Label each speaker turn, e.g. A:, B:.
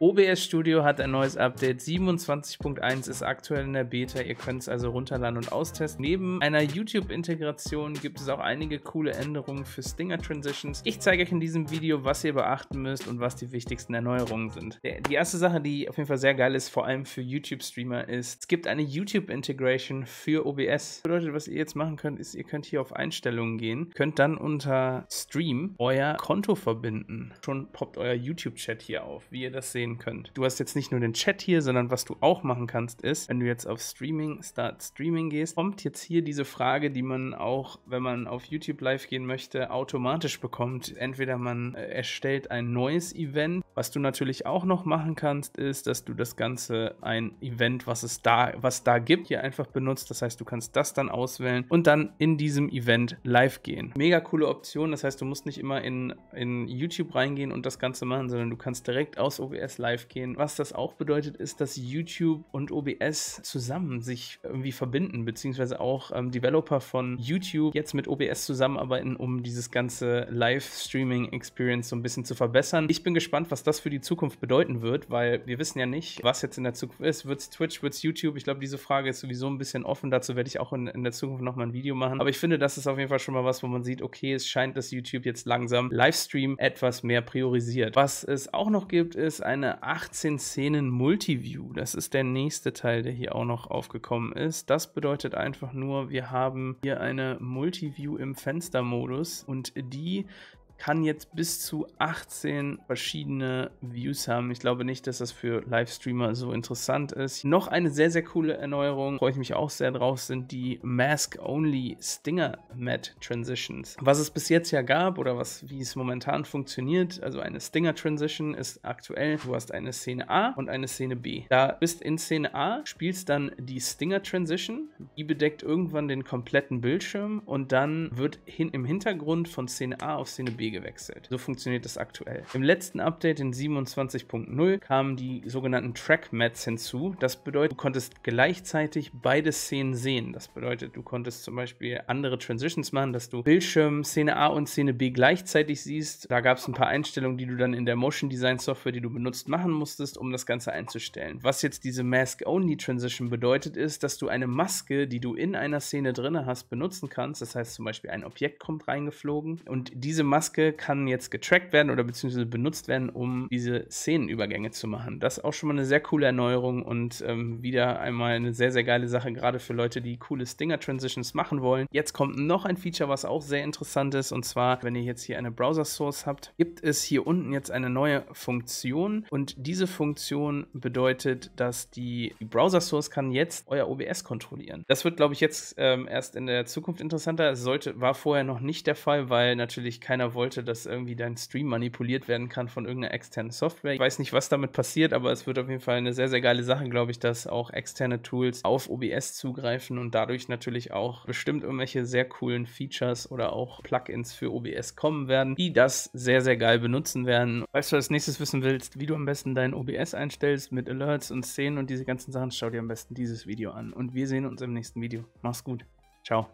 A: OBS Studio hat ein neues Update. 27.1 ist aktuell in der Beta. Ihr könnt es also runterladen und austesten. Neben einer YouTube-Integration gibt es auch einige coole Änderungen für Stinger-Transitions. Ich zeige euch in diesem Video, was ihr beachten müsst und was die wichtigsten Erneuerungen sind. Die erste Sache, die auf jeden Fall sehr geil ist, vor allem für YouTube-Streamer, ist, es gibt eine YouTube-Integration für OBS. Das bedeutet, was ihr jetzt machen könnt, ist, ihr könnt hier auf Einstellungen gehen, könnt dann unter Stream euer Konto verbinden. Schon poppt euer YouTube-Chat hier auf, wie ihr das seht sehen könnt. Du hast jetzt nicht nur den Chat hier, sondern was du auch machen kannst, ist, wenn du jetzt auf Streaming, Start Streaming gehst, kommt jetzt hier diese Frage, die man auch, wenn man auf YouTube live gehen möchte, automatisch bekommt. Entweder man äh, erstellt ein neues Event. Was du natürlich auch noch machen kannst, ist, dass du das Ganze ein Event, was es da, was da gibt, hier einfach benutzt. Das heißt, du kannst das dann auswählen und dann in diesem Event live gehen. Mega coole Option. Das heißt, du musst nicht immer in, in YouTube reingehen und das Ganze machen, sondern du kannst direkt aus OBS OBS live gehen. Was das auch bedeutet, ist, dass YouTube und OBS zusammen sich irgendwie verbinden, beziehungsweise auch ähm, Developer von YouTube jetzt mit OBS zusammenarbeiten, um dieses ganze Live-Streaming-Experience so ein bisschen zu verbessern. Ich bin gespannt, was das für die Zukunft bedeuten wird, weil wir wissen ja nicht, was jetzt in der Zukunft ist. Wird es Twitch, wird es YouTube? Ich glaube, diese Frage ist sowieso ein bisschen offen. Dazu werde ich auch in, in der Zukunft nochmal ein Video machen. Aber ich finde, das ist auf jeden Fall schon mal was, wo man sieht, okay, es scheint, dass YouTube jetzt langsam Livestream etwas mehr priorisiert. Was es auch noch gibt, ist eine eine 18 Szenen Multiview. Das ist der nächste Teil, der hier auch noch aufgekommen ist. Das bedeutet einfach nur, wir haben hier eine Multiview im Fenstermodus und die kann jetzt bis zu 18 verschiedene Views haben. Ich glaube nicht, dass das für Livestreamer so interessant ist. Noch eine sehr, sehr coole Erneuerung, freue ich mich auch sehr drauf, sind die Mask-Only Stinger Mat Transitions. Was es bis jetzt ja gab oder was, wie es momentan funktioniert, also eine Stinger Transition ist aktuell, du hast eine Szene A und eine Szene B. Da bist in Szene A, spielst dann die Stinger Transition, die bedeckt irgendwann den kompletten Bildschirm und dann wird hin im Hintergrund von Szene A auf Szene B gewechselt. So funktioniert das aktuell. Im letzten Update in 27.0 kamen die sogenannten Track Mats hinzu. Das bedeutet, du konntest gleichzeitig beide Szenen sehen. Das bedeutet, du konntest zum Beispiel andere Transitions machen, dass du Bildschirm Szene A und Szene B gleichzeitig siehst. Da gab es ein paar Einstellungen, die du dann in der Motion Design Software, die du benutzt, machen musstest, um das Ganze einzustellen. Was jetzt diese Mask-Only Transition bedeutet, ist, dass du eine Maske, die du in einer Szene drin hast, benutzen kannst. Das heißt zum Beispiel, ein Objekt kommt reingeflogen und diese Maske Maske kann jetzt getrackt werden oder beziehungsweise benutzt werden, um diese Szenenübergänge zu machen. Das ist auch schon mal eine sehr coole Erneuerung und ähm, wieder einmal eine sehr, sehr geile Sache, gerade für Leute, die coole Stinger-Transitions machen wollen. Jetzt kommt noch ein Feature, was auch sehr interessant ist und zwar, wenn ihr jetzt hier eine Browser-Source habt, gibt es hier unten jetzt eine neue Funktion und diese Funktion bedeutet, dass die, Browser-Source kann jetzt euer OBS kontrollieren. Das wird, glaube ich, jetzt ähm, erst in der Zukunft interessanter. Es sollte, war vorher noch nicht der Fall, weil natürlich keiner wollte wollte, dass irgendwie dein Stream manipuliert werden kann von irgendeiner externen Software. Ich weiß nicht, was damit passiert, aber es wird auf jeden Fall eine sehr, sehr geile Sache, glaube ich, dass auch externe Tools auf OBS zugreifen und dadurch natürlich auch bestimmt irgendwelche sehr coolen Features oder auch Plugins für OBS kommen werden, die das sehr, sehr geil benutzen werden. Falls du als nächstes wissen willst, wie du am besten dein OBS einstellst mit Alerts und Szenen und diese ganzen Sachen, schau dir am besten dieses Video an. Und wir sehen uns im nächsten Video. Mach's gut. Ciao.